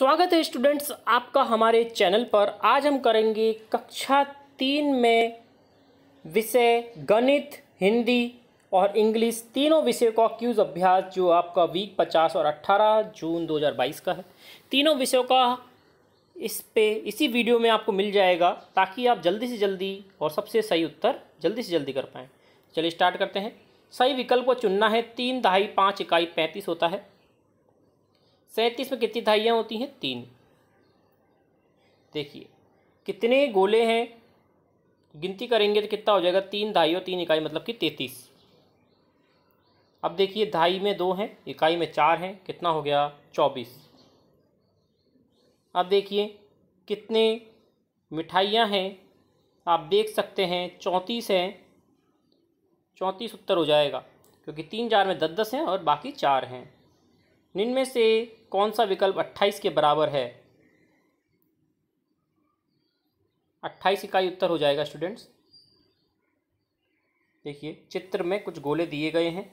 स्वागत है स्टूडेंट्स आपका हमारे चैनल पर आज हम करेंगे कक्षा तीन में विषय गणित हिंदी और इंग्लिश तीनों विषयों का क्यूज अभ्यास जो आपका वीक पचास और अट्ठारह जून दो हज़ार बाईस का है तीनों विषयों का इस पे इसी वीडियो में आपको मिल जाएगा ताकि आप जल्दी से जल्दी और सबसे सही उत्तर जल्दी से जल्दी कर पाएँ चलिए स्टार्ट करते हैं सही विकल्प को चुनना है तीन दहाई पाँच इकाई पैंतीस होता है सैंतीस में कितनी धाइयाँ होती हैं तीन देखिए कितने गोले हैं गिनती करेंगे तो कितना हो जाएगा तीन धाई और तीन इकाई मतलब कि तैंतीस अब देखिए धाई में दो हैं इकाई में चार हैं कितना हो गया चौबीस अब देखिए कितने मिठाइयाँ हैं आप देख सकते हैं चौंतीस हैं चौंतीस उत्तर हो जाएगा क्योंकि तीन चार में दस दस हैं और बाकी चार हैं निम्न से कौन सा विकल्प 28 के बराबर है 28 इकाई उत्तर हो जाएगा स्टूडेंट्स देखिए चित्र में कुछ गोले दिए गए हैं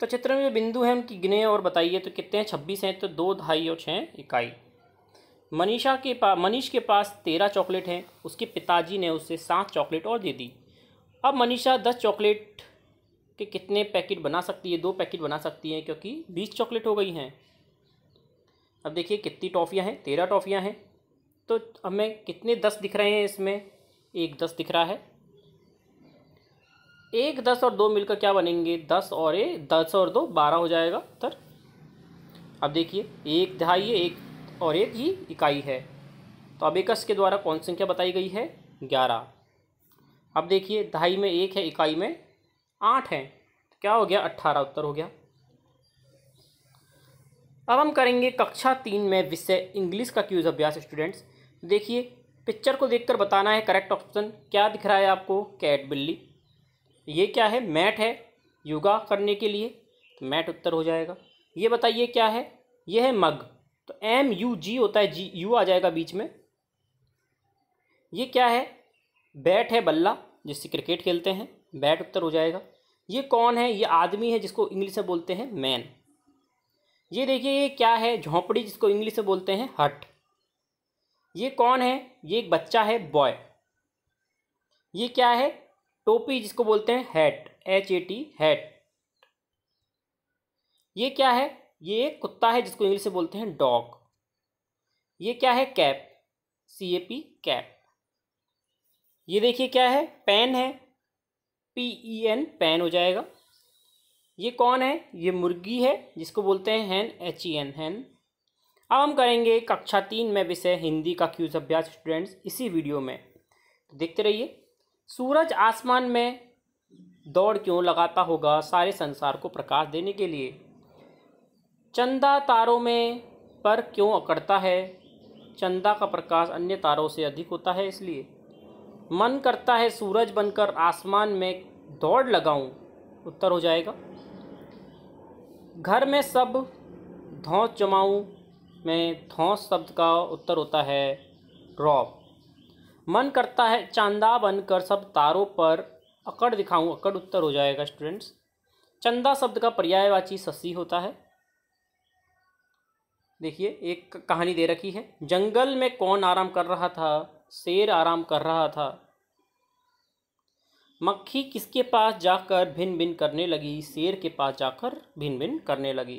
तो चित्र में जो बिंदु हैं उनकी गिने और बताइए तो कितने हैं छब्बीस हैं तो दो ढाई और छः इकाई मनीषा के पास मनीष के पास तेरह चॉकलेट हैं उसके पिताजी ने उससे सात चॉकलेट और दे दी अब मनीषा दस चॉकलेट कि कितने पैकेट बना सकती है दो पैकेट बना सकती है क्योंकि बीस चॉकलेट हो गई हैं अब देखिए कितनी टॉफ़ियाँ हैं तेरह टॉफ़ियाँ हैं तो हमें कितने दस दिख रहे हैं इसमें एक दस दिख रहा है एक दस और दो मिलकर क्या बनेंगे दस और ए दस और दो बारह हो जाएगा उत्तर अब देखिए एक दहाई एक और एक ही इकाई है तो अब एकस के द्वारा कौन संख्या बताई गई है ग्यारह अब देखिए दहाई में एक है इकाई में आठ हैं तो क्या हो गया अट्ठारह उत्तर हो गया अब हम करेंगे कक्षा तीन में विषय इंग्लिश का क्यूज अभ्यास स्टूडेंट्स देखिए पिक्चर को देखकर बताना है करेक्ट ऑप्शन क्या दिख रहा है आपको कैट बिल्ली ये क्या है मैट है योगा करने के लिए तो मैट उत्तर हो जाएगा ये बताइए क्या है ये है मग तो एम यू जी होता है जी यू आ जाएगा बीच में ये क्या है बैट है बल्ला जिससे क्रिकेट खेलते हैं बैट उत्तर हो जाएगा ये कौन है ये आदमी है जिसको इंग्लिश में बोलते हैं मैन ये देखिए ये क्या है झोंपड़ी जिसको इंग्लिश में बोलते हैं हट ये कौन है ये एक बच्चा है बॉय ये क्या है टोपी जिसको बोलते हैं hat H A T hat ये क्या है ये एक कुत्ता है जिसको इंग्लिश में बोलते हैं डॉग ये क्या है cap C A P cap ये देखिए क्या है पेन है पी ई एन पैन हो जाएगा ये कौन है ये मुर्गी है जिसको बोलते हैं हैन एच ई एन हैन अब हम करेंगे कक्षा तीन में विषय हिंदी का क्यूज अभ्यास स्टूडेंट्स इसी वीडियो में तो देखते रहिए सूरज आसमान में दौड़ क्यों लगाता होगा सारे संसार को प्रकाश देने के लिए चंदा तारों में पर क्यों अकड़ता है चंदा का प्रकाश अन्य तारों से अधिक होता है इसलिए मन करता है सूरज बनकर आसमान में दौड़ लगाऊं उत्तर हो जाएगा घर में सब धौस जमाऊं में धौस शब्द का उत्तर होता है रॉब मन करता है चांदा बनकर सब तारों पर अकड़ दिखाऊं अकड़ उत्तर हो जाएगा स्टूडेंट्स चंदा शब्द का पर्यायवाची ससी होता है देखिए एक कहानी दे रखी है जंगल में कौन आराम कर रहा था शेर आराम कर रहा था मक्खी किसके पास जाकर भिन्न भिन्न करने लगी शेर के पास जाकर भिन्न भिन्न करने लगी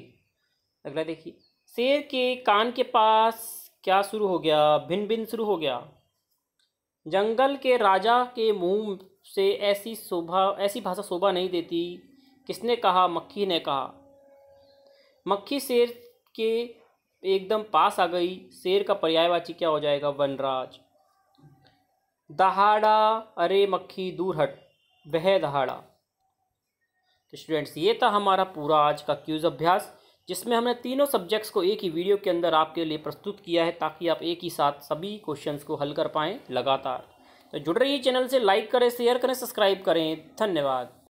अगला देखिए शेर के कान के पास क्या शुरू हो गया भिन्न भिन्न शुरू हो गया जंगल के राजा के मुंह से ऐसी शोभा ऐसी भाषा शोभा नहीं देती किसने कहा मक्खी ने कहा मक्खी शेर के एकदम पास आ गई शेर का पर्यायवाची क्या हो जाएगा वनराज दहाड़ा अरे मक्खी दूर हट वह दहाड़ा तो स्टूडेंट्स ये था हमारा पूरा आज का क्यूज़ अभ्यास जिसमें हमने तीनों सब्जेक्ट्स को एक ही वीडियो के अंदर आपके लिए प्रस्तुत किया है ताकि आप एक ही साथ सभी क्वेश्चंस को हल कर पाएँ लगातार तो जुड़ रही चैनल से लाइक करें शेयर करें सब्सक्राइब करें धन्यवाद